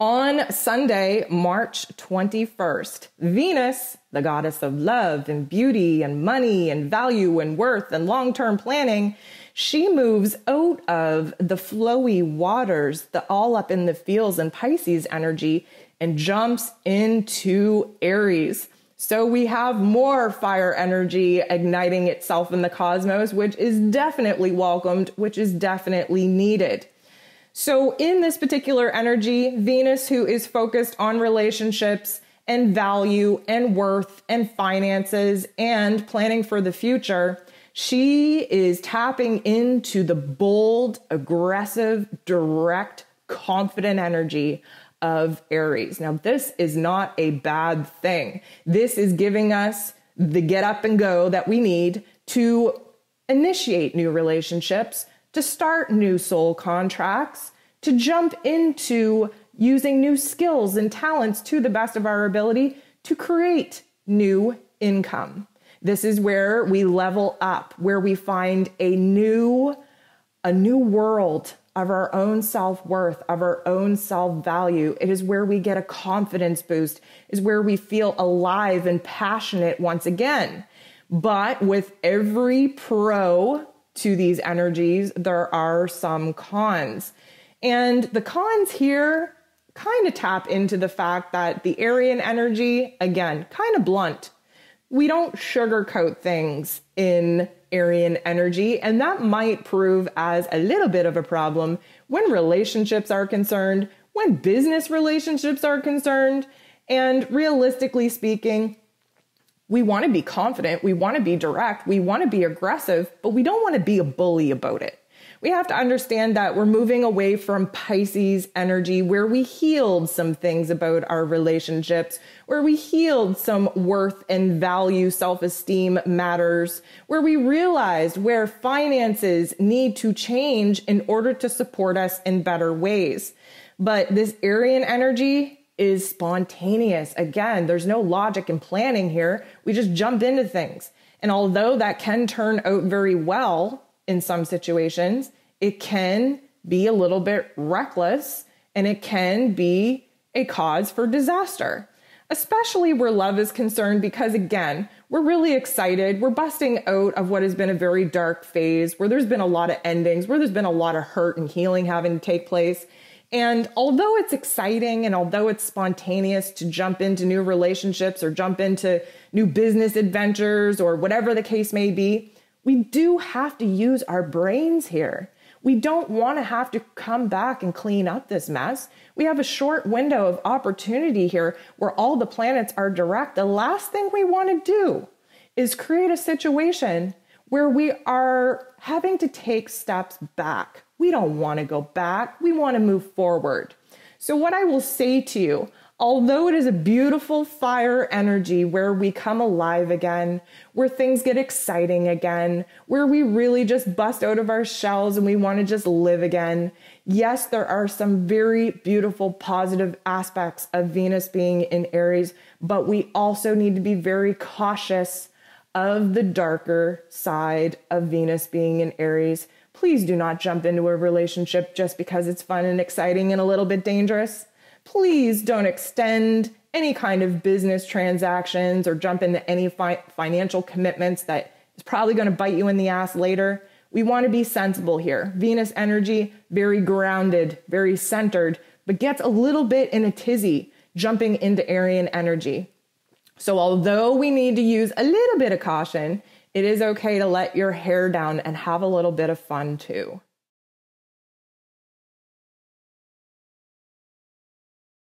On Sunday, March 21st, Venus, the goddess of love and beauty and money and value and worth and long term planning, she moves out of the flowy waters, the all up in the fields and Pisces energy, and jumps into Aries. So we have more fire energy igniting itself in the cosmos, which is definitely welcomed, which is definitely needed. So, in this particular energy, Venus, who is focused on relationships and value and worth and finances and planning for the future, she is tapping into the bold, aggressive, direct, confident energy of Aries. Now, this is not a bad thing. This is giving us the get up and go that we need to initiate new relationships, to start new soul contracts, to jump into using new skills and talents to the best of our ability to create new income. This is where we level up, where we find a new a new world of our own self-worth, of our own self-value. It is where we get a confidence boost, is where we feel alive and passionate once again. But with every pro to these energies, there are some cons. And the cons here kind of tap into the fact that the Aryan energy, again, kind of blunt. We don't sugarcoat things in Aryan energy, and that might prove as a little bit of a problem when relationships are concerned, when business relationships are concerned, and realistically speaking, we want to be confident, we want to be direct, we want to be aggressive, but we don't want to be a bully about it. We have to understand that we're moving away from Pisces energy where we healed some things about our relationships, where we healed some worth and value, self esteem matters, where we realized where finances need to change in order to support us in better ways. But this Aryan energy, is spontaneous. Again, there's no logic and planning here. We just jump into things. And although that can turn out very well in some situations, it can be a little bit reckless and it can be a cause for disaster, especially where love is concerned, because again, we're really excited. We're busting out of what has been a very dark phase where there's been a lot of endings, where there's been a lot of hurt and healing having to take place. And although it's exciting and although it's spontaneous to jump into new relationships or jump into new business adventures or whatever the case may be, we do have to use our brains here. We don't want to have to come back and clean up this mess. We have a short window of opportunity here where all the planets are direct. The last thing we want to do is create a situation where we are having to take steps back. We don't want to go back, we want to move forward. So, what I will say to you, although it is a beautiful fire energy where we come alive again, where things get exciting again, where we really just bust out of our shells and we want to just live again, yes, there are some very beautiful positive aspects of Venus being in Aries, but we also need to be very cautious of the darker side of Venus being in Aries. Please do not jump into a relationship just because it's fun and exciting and a little bit dangerous. Please don't extend any kind of business transactions or jump into any fi- financial commitments that is probably going to bite you in the ass later. We want to be sensible here. Venus energy, very grounded, very centered, but gets a little bit in a tizzy jumping into Aryan energy. So, although we need to use a little bit of caution, it is okay to let your hair down and have a little bit of fun too.